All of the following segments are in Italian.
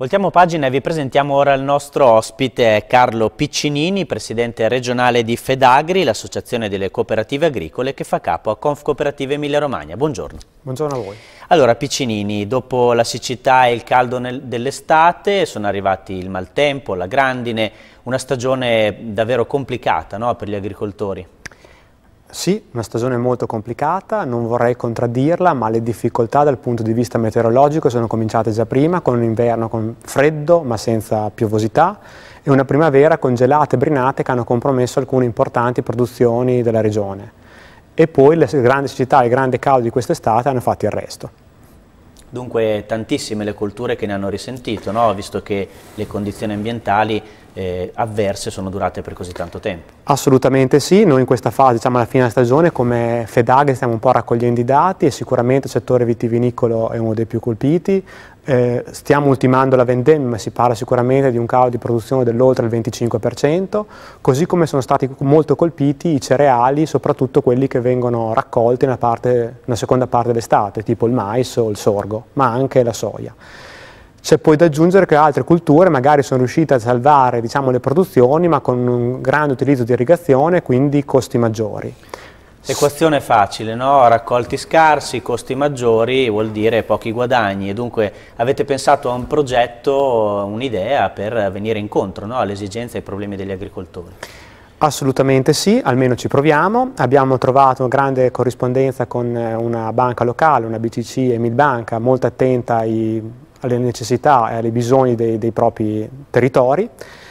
Voltiamo pagina e vi presentiamo ora il nostro ospite Carlo Piccinini, presidente regionale di Fedagri, l'associazione delle cooperative agricole che fa capo a Conf Confcooperative Emilia Romagna. Buongiorno. Buongiorno a voi. Allora Piccinini, dopo la siccità e il caldo dell'estate sono arrivati il maltempo, la grandine, una stagione davvero complicata no, per gli agricoltori. Sì, una stagione molto complicata, non vorrei contraddirla, ma le difficoltà dal punto di vista meteorologico sono cominciate già prima, con un inverno con freddo ma senza piovosità e una primavera con gelate e brinate che hanno compromesso alcune importanti produzioni della regione. E poi le grandi siccità e il grande caldo di quest'estate hanno fatto il resto. Dunque tantissime le colture che ne hanno risentito, no? visto che le condizioni ambientali eh, avverse sono durate per così tanto tempo. Assolutamente sì, noi in questa fase, diciamo alla fine della stagione, come FEDAG stiamo un po' raccogliendo i dati e sicuramente il settore vitivinicolo è uno dei più colpiti. Eh, stiamo ultimando la vendemmia, si parla sicuramente di un calo di produzione dell'oltre il 25%, così come sono stati molto colpiti i cereali, soprattutto quelli che vengono raccolti nella, parte, nella seconda parte dell'estate, tipo il mais o il sorgo, ma anche la soia. C'è poi da aggiungere che altre culture magari sono riuscite a salvare diciamo, le produzioni ma con un grande utilizzo di irrigazione e quindi costi maggiori. Equazione facile, no? raccolti scarsi, costi maggiori vuol dire pochi guadagni. Dunque avete pensato a un progetto, un'idea per venire incontro no? alle esigenze e ai problemi degli agricoltori. Assolutamente sì, almeno ci proviamo. Abbiamo trovato una grande corrispondenza con eh, una banca locale, una BCC e Milbanca, molto attenta ai alle necessità e ai bisogni dei, dei propri territori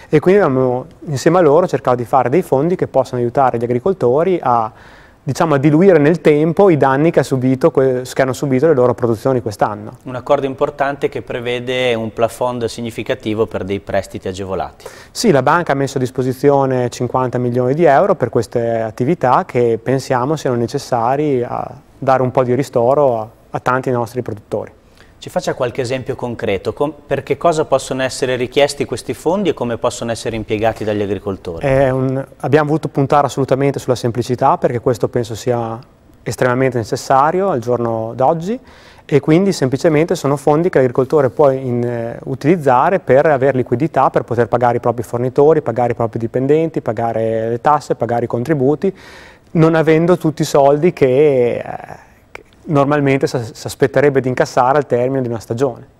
e quindi abbiamo insieme a loro cercato di fare dei fondi che possano aiutare gli agricoltori a diciamo, a diluire nel tempo i danni che, subito, che, hanno subito le loro produzioni quest'anno. Un accordo importante che prevede un plafond significativo per dei prestiti agevolati. Sì, la banca ha messo a disposizione 50 milioni di euro per queste attività che pensiamo siano necessari a dare un po' di ristoro a, a tanti nostri produttori. Ci faccia qualche esempio concreto, com per che cosa possono essere richiesti questi fondi e come possono essere impiegati dagli agricoltori? Un, abbiamo voluto puntare assolutamente sulla semplicità perché questo penso sia estremamente necessario al giorno d'oggi e quindi semplicemente sono fondi che l'agricoltore può in, eh, utilizzare per avere liquidità, per poter pagare i propri fornitori, pagare i propri dipendenti, pagare le tasse, pagare i contributi, non avendo tutti i soldi che... Eh, normalmente si aspetterebbe di incassare al termine di una stagione.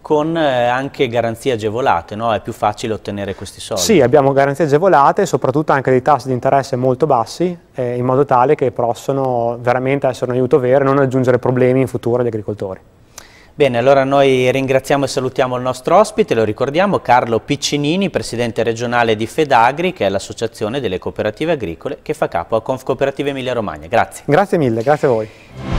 Con eh, anche garanzie agevolate, no? è più facile ottenere questi soldi. Sì, abbiamo garanzie agevolate e soprattutto anche dei tassi di interesse molto bassi, eh, in modo tale che possono veramente essere un aiuto vero e non aggiungere problemi in futuro agli agricoltori. Bene, allora noi ringraziamo e salutiamo il nostro ospite, lo ricordiamo, Carlo Piccinini, presidente regionale di Fedagri, che è l'associazione delle cooperative agricole che fa capo a Confcooperative Emilia Romagna. Grazie. Grazie mille, grazie a voi.